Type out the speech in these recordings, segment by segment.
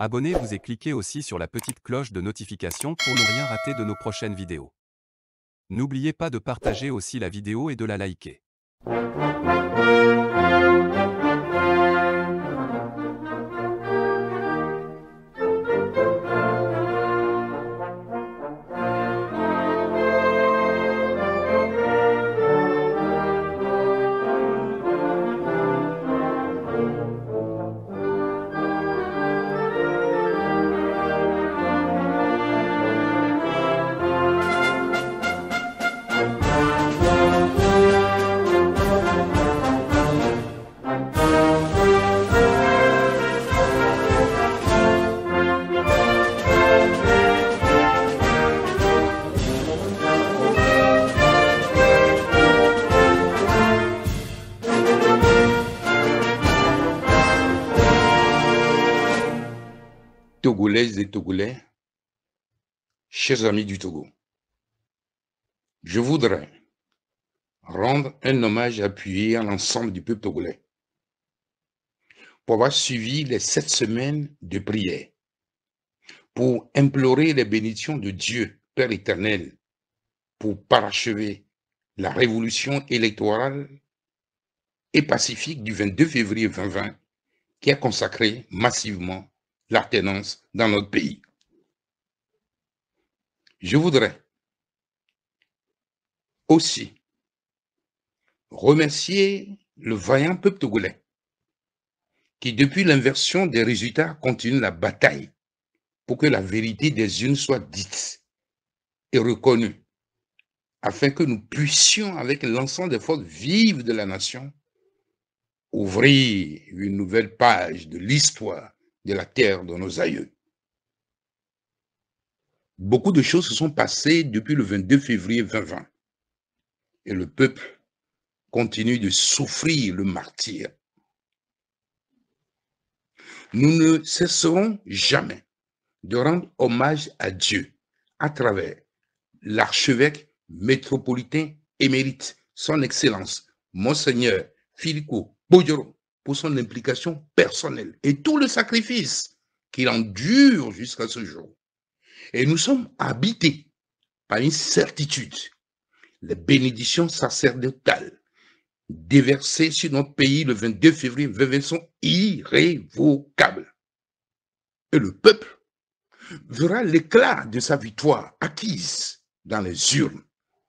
Abonnez-vous et cliquez aussi sur la petite cloche de notification pour ne rien rater de nos prochaines vidéos. N'oubliez pas de partager aussi la vidéo et de la liker. chers amis du Togo, je voudrais rendre un hommage appuyé à l'ensemble du peuple togolais pour avoir suivi les sept semaines de prière, pour implorer les bénédictions de Dieu, Père éternel, pour parachever la révolution électorale et pacifique du 22 février 2020 qui a consacré massivement l'alternance dans notre pays. Je voudrais aussi remercier le vaillant peuple togolais qui, depuis l'inversion des résultats, continue la bataille pour que la vérité des unes soit dite et reconnue, afin que nous puissions, avec l'ensemble des forces vives de la nation, ouvrir une nouvelle page de l'histoire de la terre de nos aïeux. Beaucoup de choses se sont passées depuis le 22 février 2020. Et le peuple continue de souffrir le martyr. Nous ne cesserons jamais de rendre hommage à Dieu à travers l'archevêque métropolitain émérite, son Excellence, Monseigneur Filico Bojoro, pour son implication personnelle et tout le sacrifice qu'il endure jusqu'à ce jour. Et nous sommes habités par une certitude, les bénédictions sacerdotales déversées sur notre pays le 22 février 2020 sont irrévocables. Et le peuple verra l'éclat de sa victoire acquise dans les urnes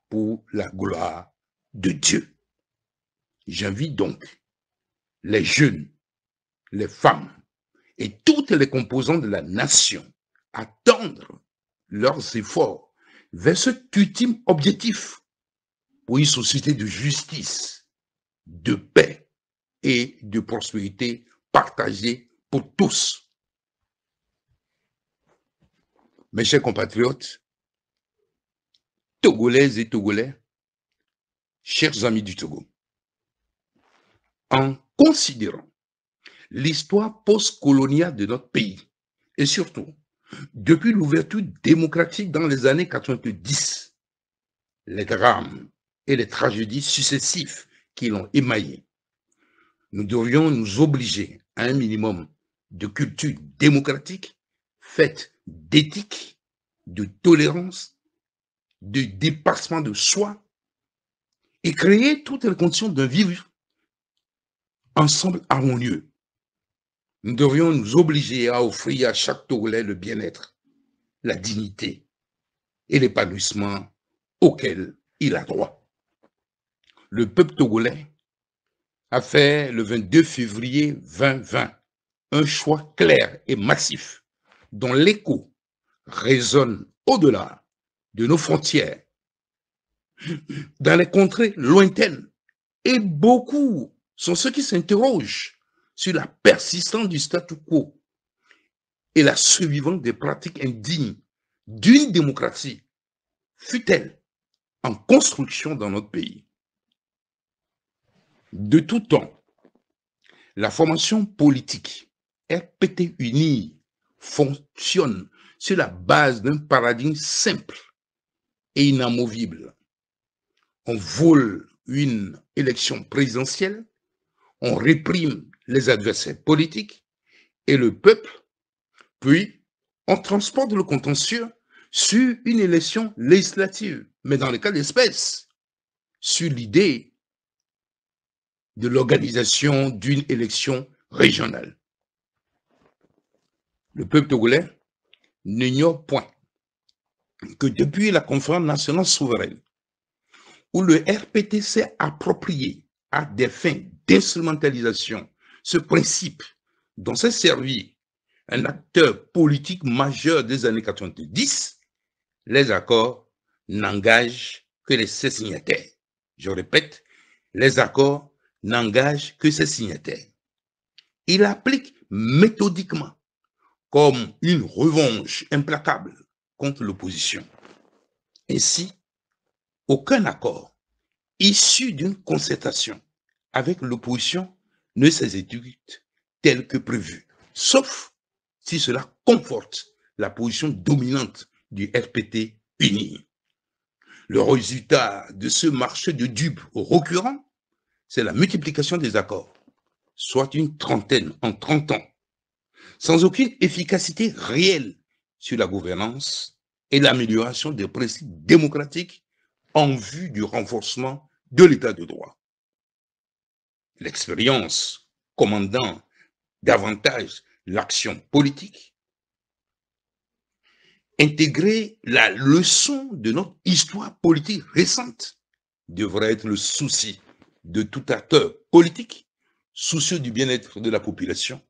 pour la gloire de Dieu. J'invite donc les jeunes, les femmes et toutes les composantes de la nation à tendre leurs efforts vers cet ultime objectif pour une société de justice, de paix et de prospérité partagée pour tous. Mes chers compatriotes, togolais et Togolais, chers amis du Togo, en considérant l'histoire post-coloniale de notre pays et surtout depuis l'ouverture démocratique dans les années 90, les drames et les tragédies successifs qui l'ont émaillé, nous devrions nous obliger à un minimum de culture démocratique faite d'éthique, de tolérance, de dépassement de soi et créer toutes les conditions d'un vivre ensemble harmonieux nous devrions nous obliger à offrir à chaque Togolais le bien-être, la dignité et l'épanouissement auquel il a droit. Le peuple togolais a fait le 22 février 2020 un choix clair et massif dont l'écho résonne au-delà de nos frontières, dans les contrées lointaines. Et beaucoup sont ceux qui s'interrogent sur la persistance du statu quo et la survivance des pratiques indignes d'une démocratie, fut-elle en construction dans notre pays. De tout temps, la formation politique RPT Unie fonctionne sur la base d'un paradigme simple et inamovible. On vole une élection présidentielle, on réprime les adversaires politiques et le peuple, puis on transporte le contentieux sur une élection législative, mais dans le cas d'espèce, sur l'idée de l'organisation d'une élection régionale. Le peuple togolais n'ignore point que depuis la conférence nationale souveraine, où le RPT s'est approprié à des fins d'instrumentalisation ce principe dont s'est servi un acteur politique majeur des années 90, les accords n'engagent que les signataires. Je répète, les accords n'engagent que ses signataires. Il applique méthodiquement comme une revanche implacable contre l'opposition. Ainsi, aucun accord issu d'une concertation avec l'opposition ne s'exécute tel que prévu, sauf si cela conforte la position dominante du RPT uni. Le résultat de ce marché de dupes recurrent, c'est la multiplication des accords, soit une trentaine en trente ans, sans aucune efficacité réelle sur la gouvernance et l'amélioration des principes démocratiques en vue du renforcement de l'état de droit l'expérience commandant davantage l'action politique, intégrer la leçon de notre histoire politique récente devrait être le souci de tout acteur politique soucieux du bien-être de la population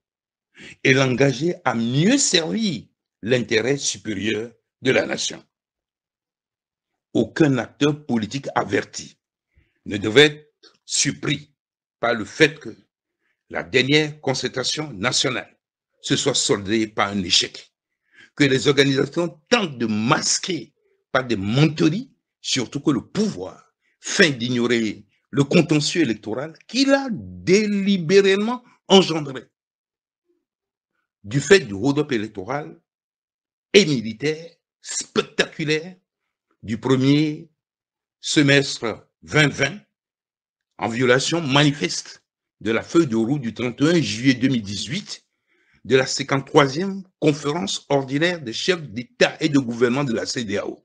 et l'engager à mieux servir l'intérêt supérieur de la nation. Aucun acteur politique averti ne devait être surpris par le fait que la dernière concertation nationale se soit soldée par un échec, que les organisations tentent de masquer par des mentories, surtout que le pouvoir, fin d'ignorer le contentieux électoral qu'il a délibérément engendré du fait du road up électoral et militaire spectaculaire du premier semestre 2020 en violation manifeste de la feuille de route du 31 juillet 2018 de la 53e conférence ordinaire des chefs d'État et de gouvernement de la CDAO.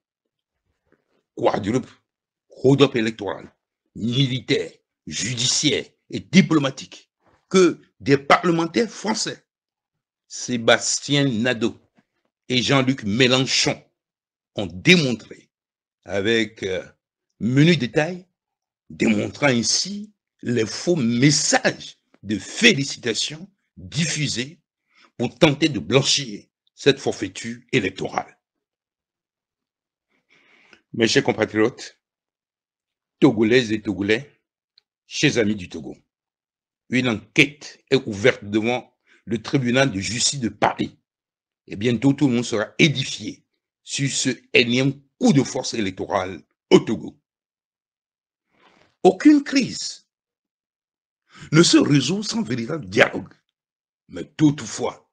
Quoi hold-up électoral, militaire, judiciaire et diplomatique que des parlementaires français, Sébastien Nadeau et Jean-Luc Mélenchon, ont démontré avec euh, menu détail démontrant ainsi les faux messages de félicitations diffusés pour tenter de blanchir cette forfaiture électorale. Mes chers compatriotes, Togolaises et Togolais, chers amis du Togo, une enquête est ouverte devant le tribunal de justice de Paris. Et bientôt, tout le monde sera édifié sur ce énième coup de force électorale au Togo. Aucune crise ne se résout sans véritable dialogue. Mais toutefois,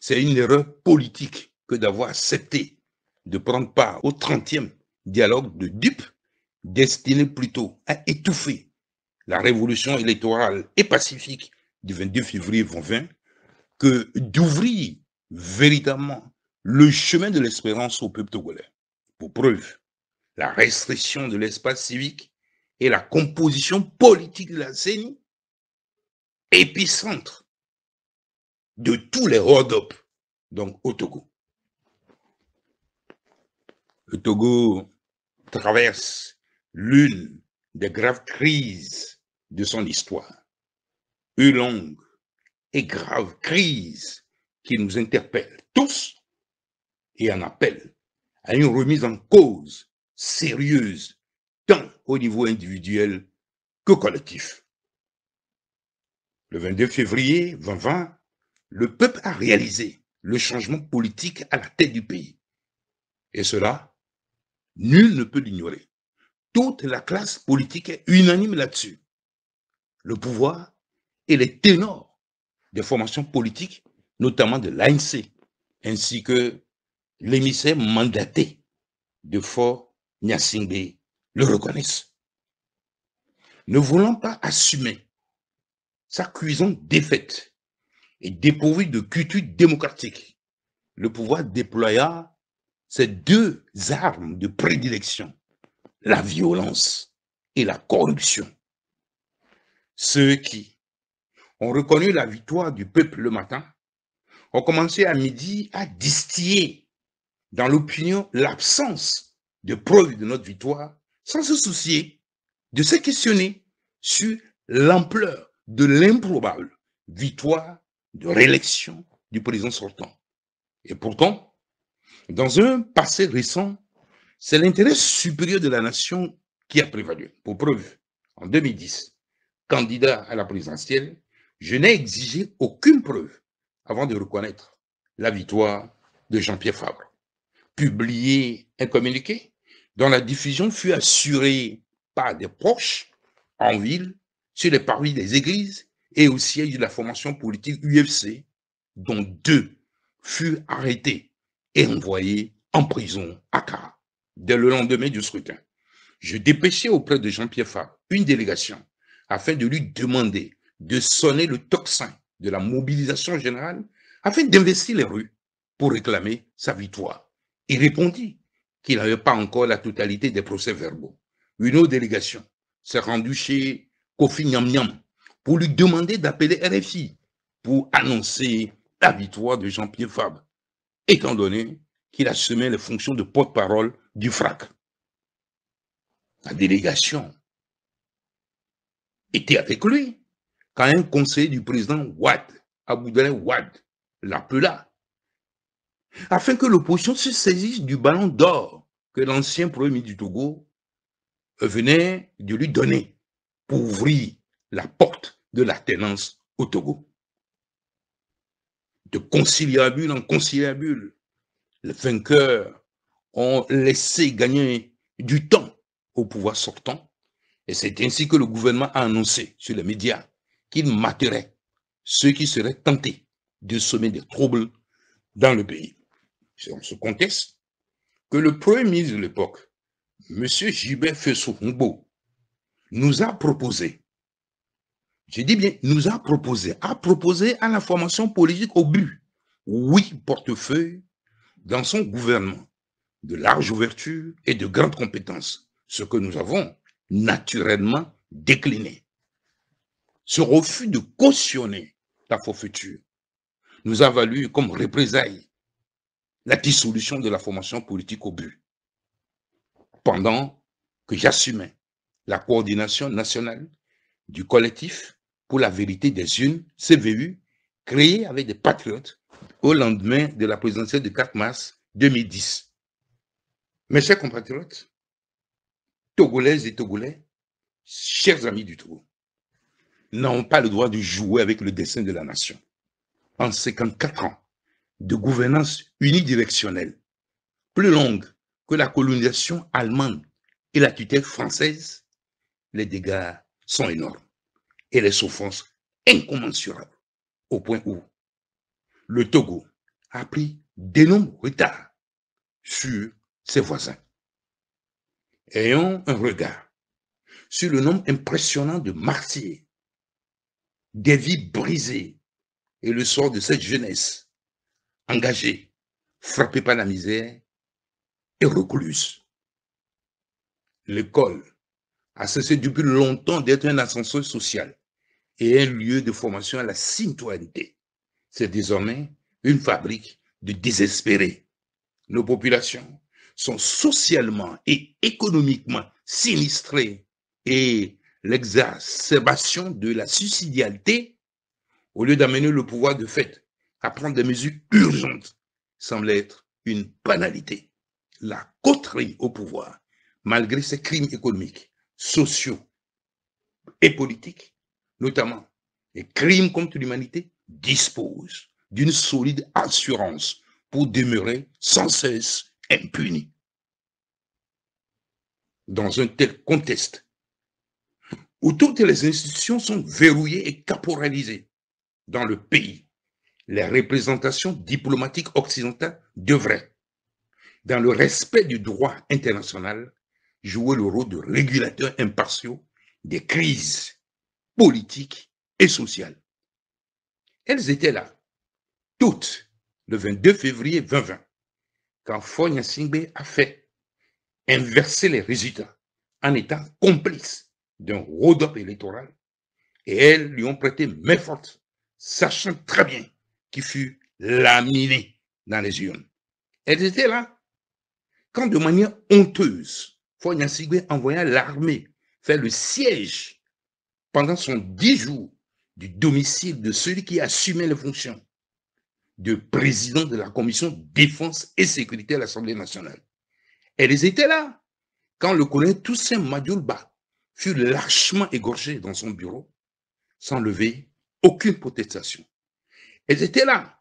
c'est une erreur politique que d'avoir accepté de prendre part au 30e dialogue de dupes, destiné plutôt à étouffer la révolution électorale et pacifique du 22 février 2020 que d'ouvrir véritablement le chemin de l'espérance au peuple togolais. Pour preuve, la restriction de l'espace civique et la composition politique de la CENI, épicentre de tous les hold donc au Togo. Le Togo traverse l'une des graves crises de son histoire, une longue et grave crise qui nous interpelle tous et en appelle à une remise en cause sérieuse au niveau individuel que collectif. Le 22 février 2020, le peuple a réalisé le changement politique à la tête du pays. Et cela, nul ne peut l'ignorer. Toute la classe politique est unanime là-dessus. Le pouvoir et les ténors des formations politiques, notamment de l'ANC, ainsi que l'émissaire mandaté de Fort Nyasingbe le reconnaissent. Ne voulant pas assumer sa cuisante défaite et dépourvue de culture démocratique, le pouvoir déploya ses deux armes de prédilection, la violence et la corruption. Ceux qui ont reconnu la victoire du peuple le matin ont commencé à midi à distiller dans l'opinion l'absence de preuves de notre victoire sans se soucier de se questionner sur l'ampleur de l'improbable victoire de réélection du président sortant. Et pourtant, dans un passé récent, c'est l'intérêt supérieur de la nation qui a prévalu. Pour preuve, en 2010, candidat à la présidentielle, je n'ai exigé aucune preuve avant de reconnaître la victoire de Jean-Pierre Fabre. Publier un communiqué dont la diffusion fut assurée par des proches en ville, sur les parvis des églises et au siège de la formation politique UFC, dont deux furent arrêtés et envoyés en prison à Cara dès le lendemain du scrutin. Je dépêchai auprès de Jean-Pierre Fabre une délégation afin de lui demander de sonner le tocsin de la mobilisation générale afin d'investir les rues pour réclamer sa victoire. Il répondit qu'il n'avait pas encore la totalité des procès-verbaux. Une autre délégation s'est rendue chez Kofi Nyam pour lui demander d'appeler RFI pour annoncer la victoire de Jean-Pierre Fabre, étant donné qu'il a semé les fonctions de porte-parole du FRAC. La délégation était avec lui quand un conseiller du président Ouad, Abdoulaye Wad, l'appela afin que l'opposition se saisisse du ballon d'or que l'ancien Premier ministre du Togo venait de lui donner pour ouvrir la porte de la tenance au Togo. De conciliabule en conciliabule, les vainqueurs ont laissé gagner du temps au pouvoir sortant et c'est ainsi que le gouvernement a annoncé sur les médias qu'il materait ceux qui seraient tentés de semer des troubles dans le pays c'est se ce que le Premier ministre de l'époque, M. Gilbert Fessou-Humbo, nous a proposé, j'ai dit bien, nous a proposé, a proposé à la formation politique au but, oui, portefeuille, dans son gouvernement, de large ouverture et de grandes compétences, ce que nous avons naturellement décliné. Ce refus de cautionner la faux-future nous a valu comme représailles la dissolution de la formation politique au but, pendant que j'assumais la coordination nationale du collectif pour la vérité des unes, CVU, créé avec des patriotes au lendemain de la présidentielle du 4 mars 2010. Mes chers compatriotes, Togolaises et Togolais, chers amis du trou, n'ont pas le droit de jouer avec le destin de la nation. En 54 ans, de gouvernance unidirectionnelle, plus longue que la colonisation allemande et la tutelle française, les dégâts sont énormes et les souffrances incommensurables, au point où le Togo a pris nombreux retards sur ses voisins. Ayons un regard sur le nombre impressionnant de martyrs, des vies brisées et le sort de cette jeunesse engagé, frappé par la misère et recluse. L'école a cessé depuis longtemps d'être un ascenseur social et un lieu de formation à la citoyenneté. C'est désormais une fabrique de désespérés. Nos populations sont socialement et économiquement sinistrées et l'exacerbation de la suicidialité, au lieu d'amener le pouvoir de fait à prendre des mesures urgentes semble être une banalité. La coterie au pouvoir, malgré ses crimes économiques, sociaux et politiques, notamment les crimes contre l'humanité, dispose d'une solide assurance pour demeurer sans cesse impuni. Dans un tel contexte, où toutes les institutions sont verrouillées et caporalisées dans le pays, les représentations diplomatiques occidentales devraient, dans le respect du droit international, jouer le rôle de régulateurs impartiaux des crises politiques et sociales. Elles étaient là, toutes, le 22 février 2020, quand Fonya Singbe a fait inverser les résultats en étant complice d'un road-up électoral et elles lui ont prêté main forte, sachant très bien qui fut laminée dans les urnes. Elles étaient là. Quand de manière honteuse, Foyan Sigwe envoya l'armée faire le siège pendant son dix jours du domicile de celui qui assumait les fonctions de président de la commission défense et sécurité à l'Assemblée nationale. Elles étaient là quand le colonel Toussaint Madioulba fut lâchement égorgé dans son bureau sans lever aucune protestation. Elles étaient là.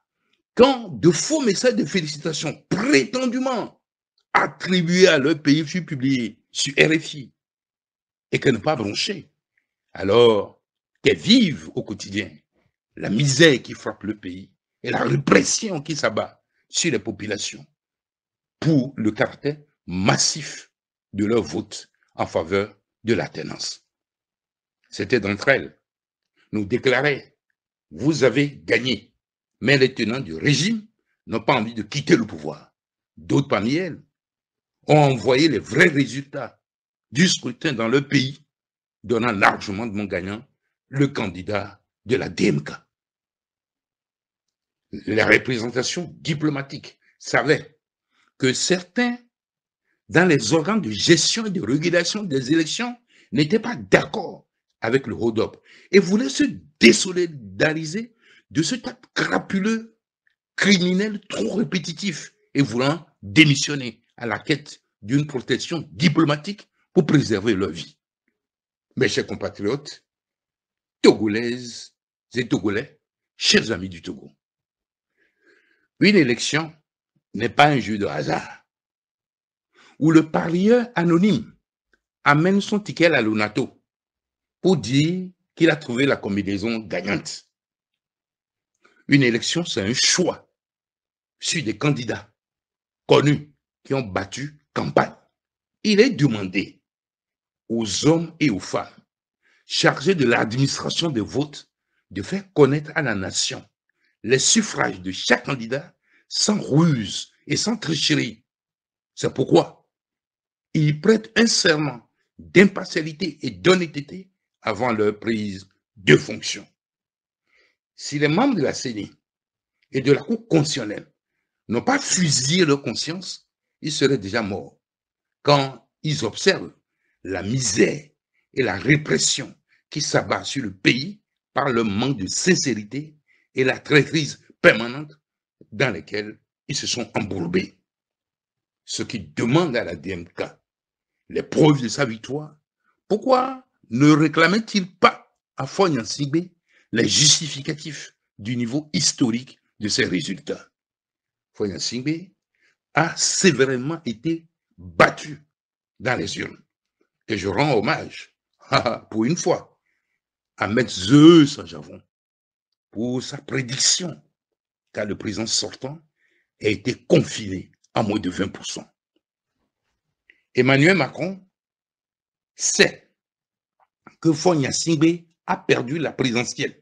Quand de faux messages de félicitations prétendument attribués à leur pays furent publiés sur RFI et qu'elles n'ont pas branché. alors qu'elles vivent au quotidien la misère qui frappe le pays et la répression qui s'abat sur les populations pour le caractère massif de leur vote en faveur de la tenance. C'était d'entre elles nous déclaraient, vous avez gagné. Mais les tenants du régime n'ont pas envie de quitter le pouvoir. D'autres parmi elles ont envoyé les vrais résultats du scrutin dans le pays, donnant largement de mon gagnant le candidat de la DMK. La représentation diplomatique savait que certains dans les organes de gestion et de régulation des élections n'étaient pas d'accord avec le Rodop et voulaient se désolidariser de ce type crapuleux, criminel, trop répétitif et voulant démissionner à la quête d'une protection diplomatique pour préserver leur vie. Mes chers compatriotes, Togolaises et Togolais, chers amis du Togo, une élection n'est pas un jeu de hasard où le parieur anonyme amène son ticket à l'ONATO pour dire qu'il a trouvé la combinaison gagnante. Une élection, c'est un choix sur des candidats connus qui ont battu campagne. Il est demandé aux hommes et aux femmes chargés de l'administration des votes de faire connaître à la nation les suffrages de chaque candidat sans ruse et sans tricherie. C'est pourquoi ils prêtent un serment d'impartialité et d'honnêteté avant leur prise de fonction si les membres de la CENI et de la Cour constitutionnelle n'ont pas fusillé leur conscience, ils seraient déjà morts. Quand ils observent la misère et la répression qui s'abat sur le pays par le manque de sincérité et la traîtrise permanente dans lesquelles ils se sont embourbés. Ce qui demande à la DMK les preuves de sa victoire, pourquoi ne réclamait-il pas à Fognan Sibé les justificatifs du niveau historique de ces résultats. Foyan Singbe a sévèrement été battu dans les urnes. Et je rends hommage, pour une fois, à Maître Zeus Javon pour sa prédiction, car le président sortant a été confiné à moins de 20%. Emmanuel Macron sait que Fonya Singbe a perdu la présidentielle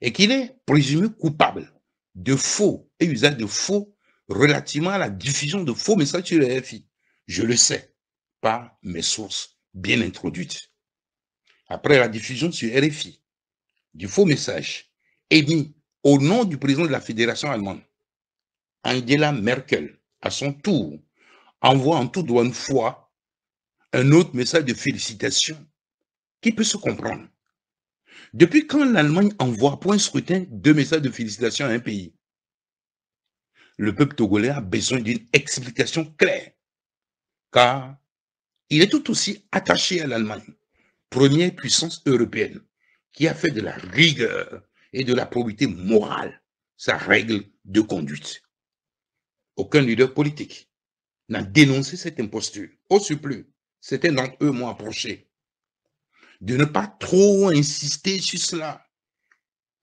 et qu'il est présumé coupable de faux et usage de faux relativement à la diffusion de faux messages sur RFI. Je le sais par mes sources bien introduites. Après la diffusion sur RFI du faux message émis au nom du président de la Fédération allemande, Angela Merkel, à son tour, envoie en toute bonne foi un autre message de félicitations qui peut se comprendre depuis quand l'Allemagne envoie pour un scrutin deux messages de félicitations à un pays Le peuple togolais a besoin d'une explication claire, car il est tout aussi attaché à l'Allemagne, première puissance européenne, qui a fait de la rigueur et de la probité morale sa règle de conduite. Aucun leader politique n'a dénoncé cette imposture. Au surplus, certains d'entre eux m'ont approché de ne pas trop insister sur cela,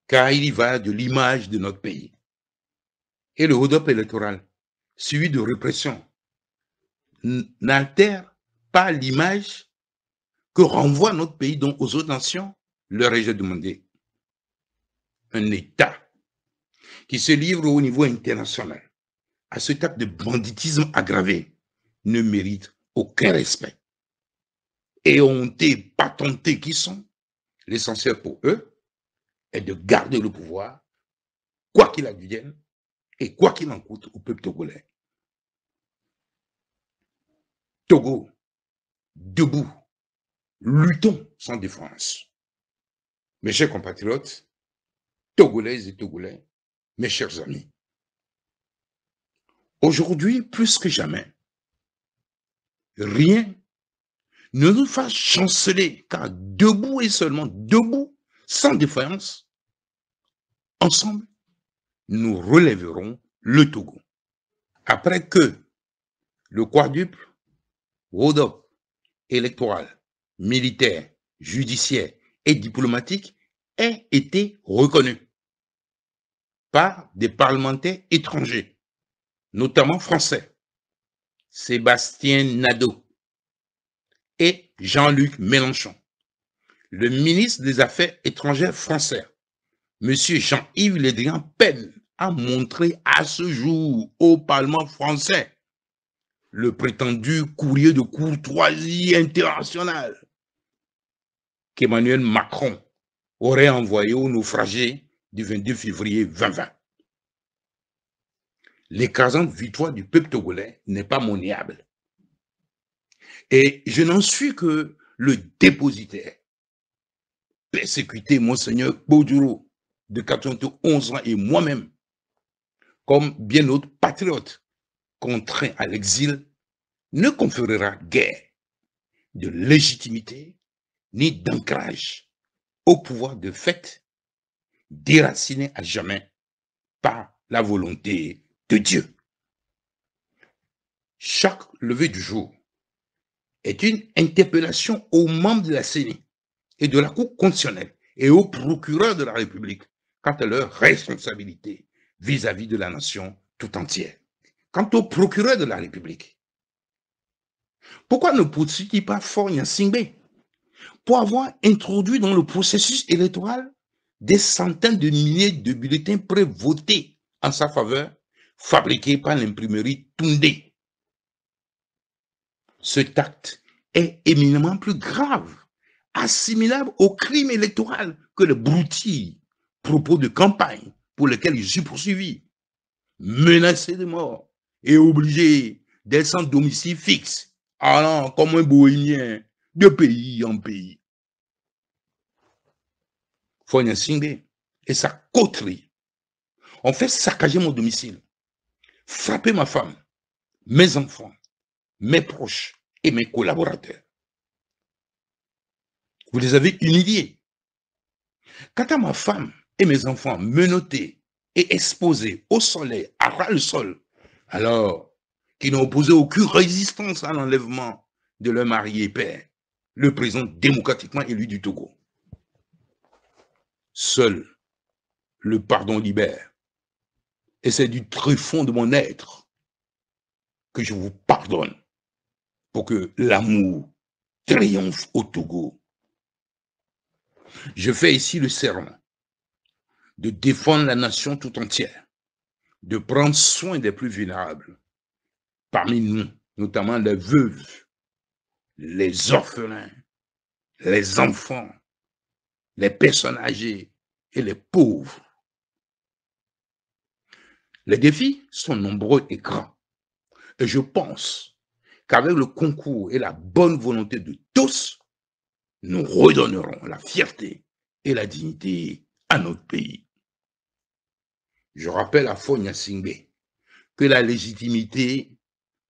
car il y va de l'image de notre pays. Et le hold électoral, suivi de répression, n'altère pas l'image que renvoie notre pays dont aux autres nations leur ai-je demandé. Un État qui se livre au niveau international à ce type de banditisme aggravé ne mérite aucun respect et éhontés, patentés qui sont, l'essentiel pour eux est de garder le pouvoir, quoi qu'il advienne et quoi qu'il en coûte au peuple togolais. Togo, debout, luttons sans défense. Mes chers compatriotes, Togolaises et Togolais, mes chers amis, aujourd'hui, plus que jamais, rien ne nous fasse chanceler, car debout et seulement debout, sans défaillance, ensemble, nous relèverons le Togo. Après que le quadruple, rodop, électoral, militaire, judiciaire et diplomatique ait été reconnu par des parlementaires étrangers, notamment français. Sébastien Nadeau, et Jean-Luc Mélenchon. Le ministre des Affaires étrangères français, M. Jean-Yves Le Drian, peine à montrer à ce jour au Parlement français le prétendu courrier de courtoisie internationale qu'Emmanuel Macron aurait envoyé aux naufragés du 22 février 2020. L'écrasante victoire du peuple togolais n'est pas moniable. Et je n'en suis que le dépositaire. Persécuté, Monseigneur Bauduro, de 91 ans, et moi-même, comme bien d'autres patriotes contraints à l'exil, ne conférera guère de légitimité ni d'ancrage au pouvoir de fait déraciné à jamais par la volonté de Dieu. Chaque lever du jour est une interpellation aux membres de la CENI et de la Cour constitutionnelle et aux procureurs de la République quant à leur responsabilité vis-à-vis de la nation tout entière. Quant aux procureurs de la République, pourquoi ne poursuit-il pas Fort Singbe pour avoir introduit dans le processus électoral des centaines de milliers de bulletins prévotés en sa faveur, fabriqués par l'imprimerie Toundé cet acte est éminemment plus grave, assimilable au crime électoral que le broutille propos de campagne pour lequel je suis poursuivi, menacé de mort et obligé d'être sans domicile fixe, allant comme un bohémien de pays en pays. foyen Singé et sa coterie ont fait saccager mon domicile, frapper ma femme, mes enfants, mes proches, et mes collaborateurs. Vous les avez humiliés. Quant à ma femme et mes enfants menottés et exposés au soleil, à ras le sol, alors qu'ils n'ont opposé aucune résistance à l'enlèvement de leur mari et père, le président démocratiquement élu du Togo. Seul le pardon libère. Et c'est du tréfonds de mon être que je vous pardonne pour que l'amour triomphe au Togo. Je fais ici le serment de défendre la nation tout entière, de prendre soin des plus vulnérables, parmi nous, notamment les veuves, les orphelins, les enfants, les personnes âgées et les pauvres. Les défis sont nombreux et grands. Et je pense qu'avec le concours et la bonne volonté de tous, nous redonnerons la fierté et la dignité à notre pays. Je rappelle à Fonia Singbe que la légitimité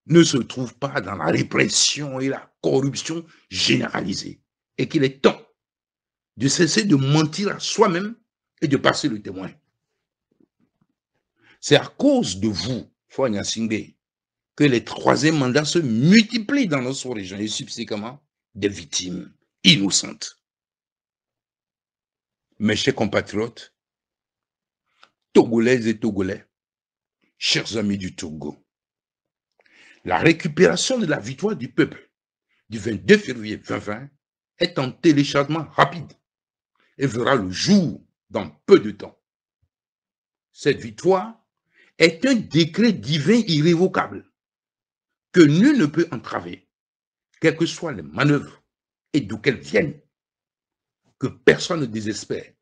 ne se trouve pas dans la répression et la corruption généralisée et qu'il est temps de cesser de mentir à soi-même et de passer le témoin. C'est à cause de vous, Fonia Singbe, que les troisièmes mandats se multiplient dans notre région et subséquemment Des victimes innocentes. Mes chers compatriotes, Togolais et Togolais, chers amis du Togo, la récupération de la victoire du peuple du 22 février 2020 est en téléchargement rapide et verra le jour dans peu de temps. Cette victoire est un décret divin irrévocable que nul ne peut entraver, quelles que soient les manœuvres et d'où qu'elles viennent, que personne ne désespère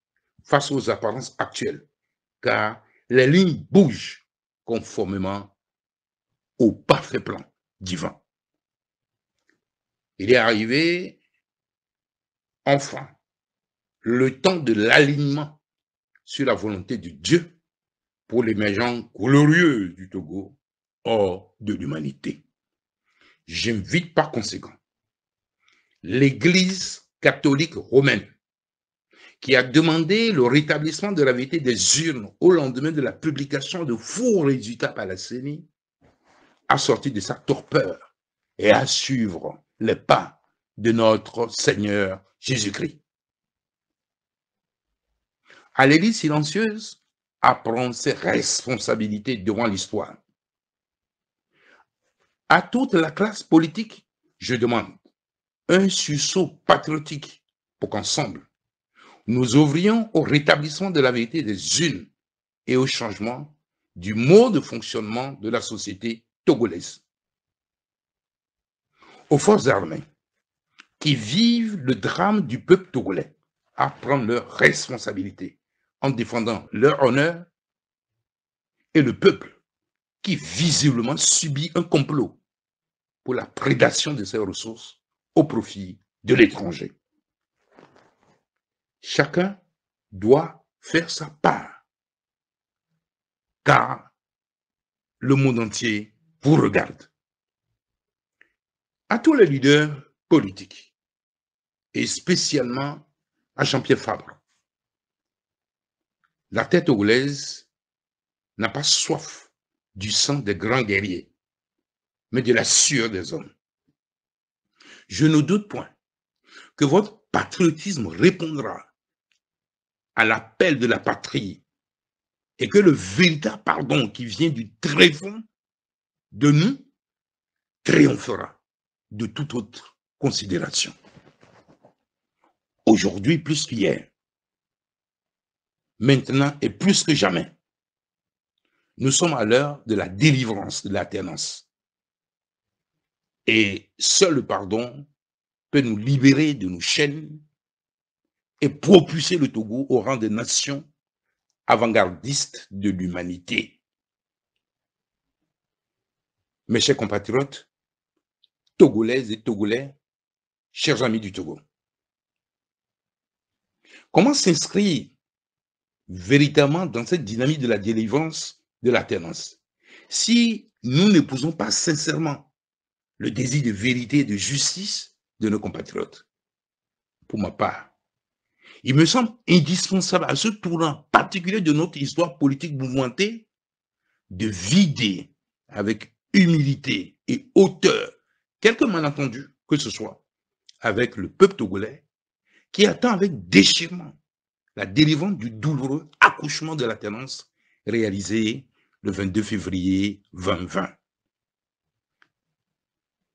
face aux apparences actuelles, car les lignes bougent conformément au parfait plan divin. Il est arrivé, enfin, le temps de l'alignement sur la volonté de Dieu pour l'émergence glorieuse du Togo hors de l'humanité. J'invite par conséquent l'Église catholique romaine, qui a demandé le rétablissement de la vérité des urnes au lendemain de la publication de faux résultats par la CENI, à sortir de sa torpeur et à suivre les pas de notre Seigneur Jésus-Christ. À l'Église silencieuse, à prendre ses responsabilités devant l'histoire à toute la classe politique, je demande un sursaut patriotique pour qu'ensemble, nous ouvrions au rétablissement de la vérité des unes et au changement du mode de fonctionnement de la société togolaise. Aux forces armées qui vivent le drame du peuple togolais à prendre leurs responsabilités en défendant leur honneur et le peuple qui visiblement subit un complot pour la prédation de ses ressources au profit de l'étranger. Chacun doit faire sa part, car le monde entier vous regarde. À tous les leaders politiques, et spécialement à Jean-Pierre Fabre, la tête anglaise n'a pas soif du sang des grands guerriers mais de la sueur des hommes. Je ne doute point que votre patriotisme répondra à l'appel de la patrie et que le véritable pardon qui vient du fond de nous triomphera de toute autre considération. Aujourd'hui plus qu'hier, maintenant et plus que jamais, nous sommes à l'heure de la délivrance de l'alternance. Et seul le pardon peut nous libérer de nos chaînes et propulser le Togo au rang des nations avant gardistes de l'humanité. Mes chers compatriotes, Togolaises et Togolais, chers amis du Togo, comment s'inscrit véritablement dans cette dynamique de la délivrance de la tenance si nous n'épousons pas sincèrement le désir de vérité et de justice de nos compatriotes. Pour ma part, il me semble indispensable à ce tournant particulier de notre histoire politique mouvementée de vider avec humilité et hauteur quelques malentendus que ce soit avec le peuple togolais qui attend avec déchirement la délivrance du douloureux accouchement de la réalisé le 22 février 2020.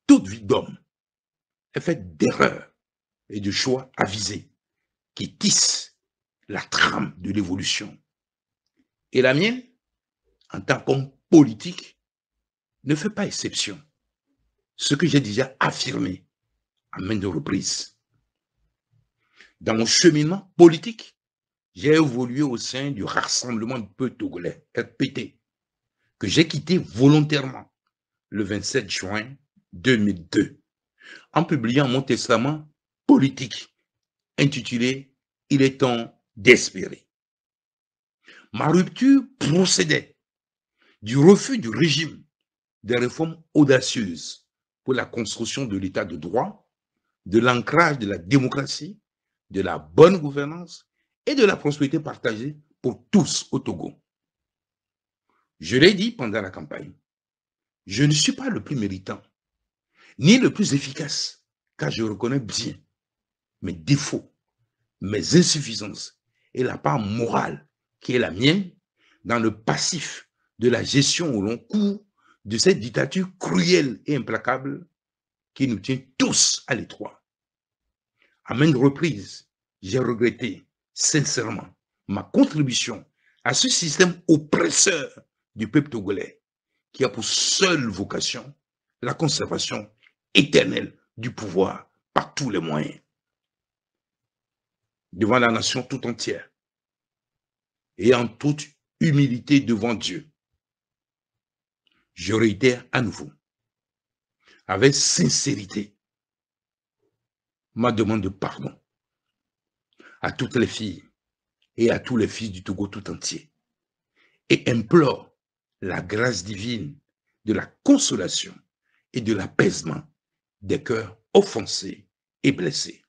Toute vie d'homme est faite d'erreurs et de choix avisés qui tissent la trame de l'évolution. Et la mienne, en tant qu'homme politique, ne fait pas exception. Ce que j'ai déjà affirmé à maintes reprises. Dans mon cheminement politique, j'ai évolué au sein du Rassemblement de Peu Togolais, RPT, que j'ai quitté volontairement le 27 juin 2002 en publiant mon testament politique intitulé Il est temps d'espérer. Ma rupture procédait du refus du régime des réformes audacieuses pour la construction de l'état de droit, de l'ancrage de la démocratie, de la bonne gouvernance et de la prospérité partagée pour tous au Togo. Je l'ai dit pendant la campagne, je ne suis pas le plus méritant ni le plus efficace, car je reconnais bien mes défauts, mes insuffisances et la part morale qui est la mienne dans le passif de la gestion au long cours de cette dictature cruelle et implacable qui nous tient tous à l'étroit. À maintes reprises, j'ai regretté sincèrement ma contribution à ce système oppresseur du peuple togolais qui a pour seule vocation la conservation Éternel du pouvoir par tous les moyens devant la nation tout entière et en toute humilité devant Dieu. Je réitère à nouveau, avec sincérité, ma demande de pardon à toutes les filles et à tous les fils du Togo tout entier et implore la grâce divine de la consolation et de l'apaisement des cœurs offensés et blessés.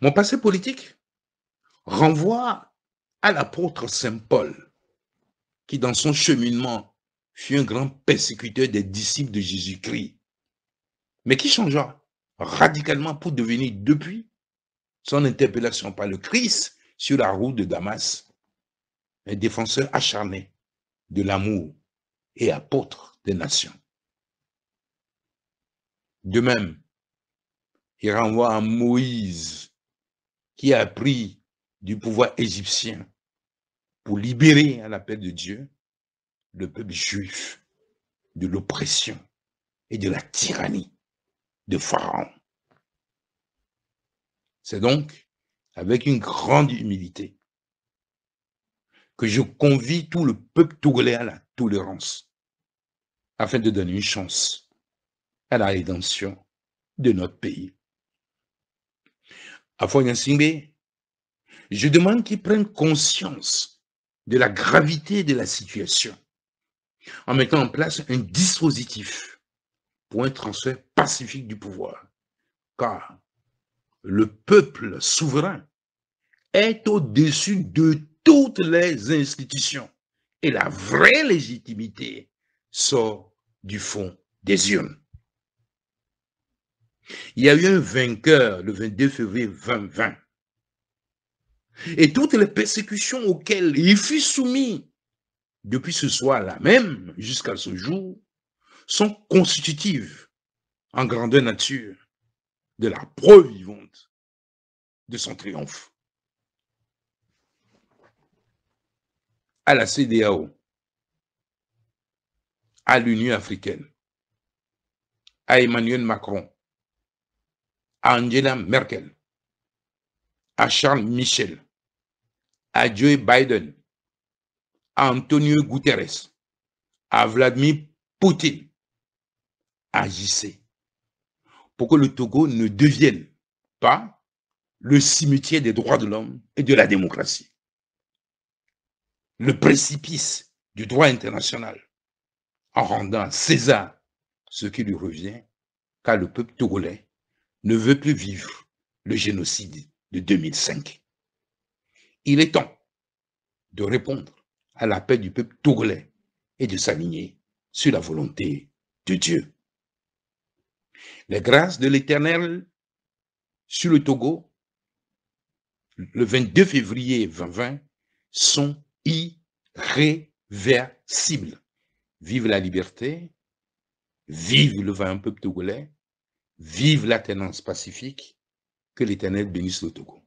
Mon passé politique renvoie à l'apôtre Saint Paul, qui dans son cheminement fut un grand persécuteur des disciples de Jésus-Christ, mais qui changea radicalement pour devenir depuis son interpellation par le Christ sur la route de Damas, un défenseur acharné de l'amour et apôtre des nations. De même, il renvoie à Moïse qui a pris du pouvoir égyptien pour libérer à l'appel de Dieu le peuple juif de l'oppression et de la tyrannie de Pharaon. C'est donc avec une grande humilité que je convie tout le peuple togolais à la tolérance afin de donner une chance à la rédemption de notre pays. Afoyan je demande qu'ils prennent conscience de la gravité de la situation en mettant en place un dispositif pour un transfert pacifique du pouvoir. Car le peuple souverain est au-dessus de toutes les institutions et la vraie légitimité sort du fond des urnes. Il y a eu un vainqueur le 22 février 2020. Et toutes les persécutions auxquelles il fut soumis depuis ce soir-là même jusqu'à ce jour sont constitutives en grandeur nature de la preuve vivante de son triomphe. À la CDAO, à l'Union africaine, à Emmanuel Macron, à Angela Merkel, à Charles Michel, à Joe Biden, à Antonio Guterres, à Vladimir Poutine. Agissez pour que le Togo ne devienne pas le cimetière des droits de l'homme et de la démocratie. Le précipice du droit international en rendant César ce qui lui revient, car le peuple togolais ne veut plus vivre le génocide de 2005. Il est temps de répondre à l'appel du peuple togolais et de s'aligner sur la volonté de Dieu. Les grâces de l'Éternel sur le Togo, le 22 février 2020, sont irréversibles. Vive la liberté, vive le vain peuple togolais, Vive la tenance pacifique. Que l'Éternel bénisse le Togo.